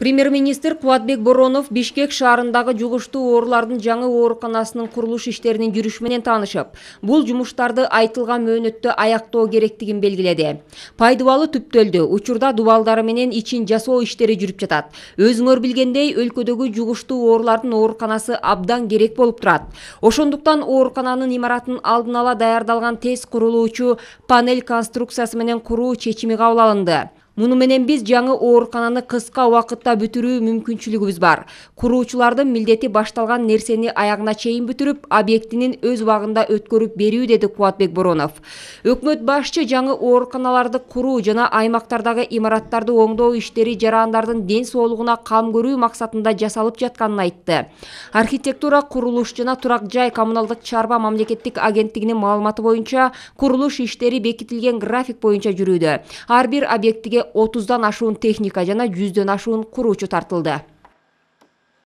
премьер-министр Куатбек боронов бишкек шаарындагы жугуштуу оорулардын жаңы ооруканасынын курулуш иштеринин жүрүшү менен таанышып бул жумуштарды айтылган мөөнөттө аяктоо керектигин белгиледи пайдубалы түптөлдү учурда дубалдары менен ичин жасоо иштери жүрүп жатат өзүңөр билгендей өлкөдөгү жугуштуу оорулардын ооруканасы абдан керек болуп турат ошондуктан оорукананын имаратын алдын ала даярдалган тез курулуучу панель конструкциясы менен куруу чечими кабыл алынды муну менен биз жаңы оорукананы кыска убакытта бүтүрүү мүмкүнчүлүгүбүз бар куруучулардын милдети башталган нерсени аягына чейин бүтүрүп объектинин өз убагында өткөрүп берүү деді кубатбек боронов өкмөт башчы жаңы ооруканаларды куруу жана аймактардагы имараттарды оңдоо иштери жарандардын ден соолугуна кам көрүү максатында жасалып жатканын айтты архитектура курулуш жана турак жай коммуналдык чарба мамлекеттик агенттигинин маалыматы боюнча курулуш иштери бекитилген график боюнча жүрүүдө ар бир объектиге 30 ашуун техника жана 100дөн ашуын куруучу тартылды